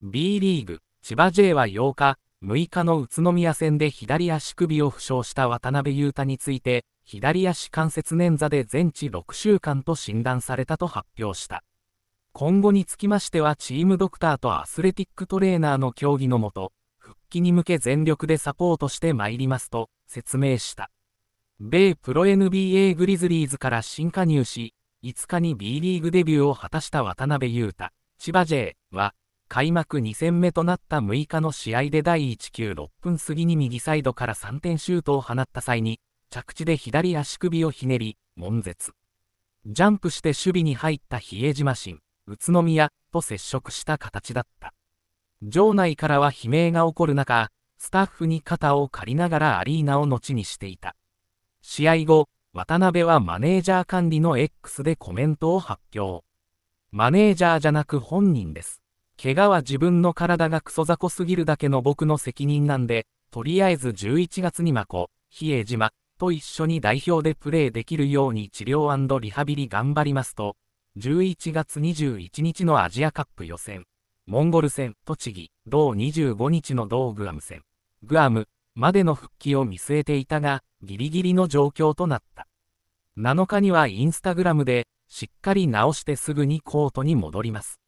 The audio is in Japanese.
B リーグ、千葉 J は8日、6日の宇都宮戦で左足首を負傷した渡辺裕太について、左足関節捻挫で全治6週間と診断されたと発表した。今後につきましてはチームドクターとアスレティックトレーナーの協議のもと、復帰に向け全力でサポートしてまいりますと説明した。米プロ NBA グリズリーズから新加入し、5日に B リーグデビューを果たした渡辺裕太、千葉 J は、開幕2戦目となった6日の試合で第1球6分過ぎに右サイドから3点シュートを放った際に、着地で左足首をひねり、悶絶。ジャンプして守備に入った比江島新、宇都宮と接触した形だった。場内からは悲鳴が起こる中、スタッフに肩を借りながらアリーナを後にしていた。試合後、渡辺はマネージャー管理の X でコメントを発表。マネージャーじゃなく本人です。怪我は自分の体がクソ雑魚すぎるだけの僕の責任なんで、とりあえず11月にまこ、比江島と一緒に代表でプレーできるように治療リハビリ頑張りますと、11月21日のアジアカップ予選、モンゴル戦、栃木、同25日の同グアム戦、グアムまでの復帰を見据えていたが、ギリギリの状況となった。7日にはインスタグラムで、しっかり直してすぐにコートに戻ります。